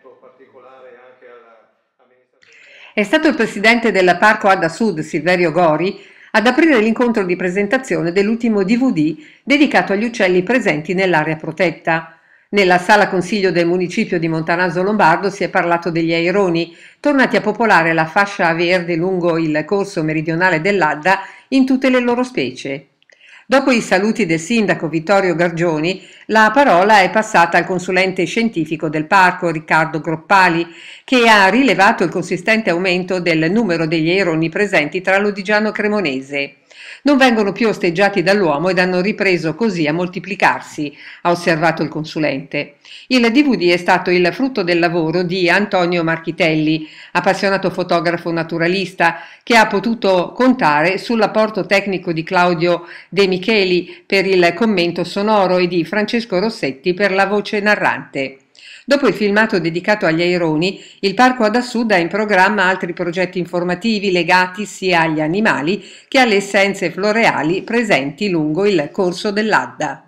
riconoscimento particolare anche all'amministrazione. È stato il presidente della Parco Ada Sud, Silverio Gori, ad aprire l'incontro di presentazione dell'ultimo DVD dedicato agli uccelli presenti nell'area protetta. Nella sala consiglio del municipio di Montanazzo Lombardo si è parlato degli aironi, tornati a popolare la fascia verde lungo il corso meridionale dell'Adda in tutte le loro specie. Dopo i saluti del sindaco Vittorio Gargioni, la parola è passata al consulente scientifico del parco Riccardo Groppali, che ha rilevato il consistente aumento del numero degli aeroni presenti tra l'Odigiano Cremonese non vengono più osteggiati dall'uomo ed hanno ripreso così a moltiplicarsi, ha osservato il consulente. Il DVD è stato il frutto del lavoro di Antonio Marchitelli, appassionato fotografo naturalista, che ha potuto contare sull'apporto tecnico di Claudio De Micheli per il commento sonoro e di Francesco Rossetti per la voce narrante. Dopo il filmato dedicato agli aironi, il Parco Ada Sud ha in programma altri progetti informativi legati sia agli animali che alle essenze floreali presenti lungo il corso dell'Adda.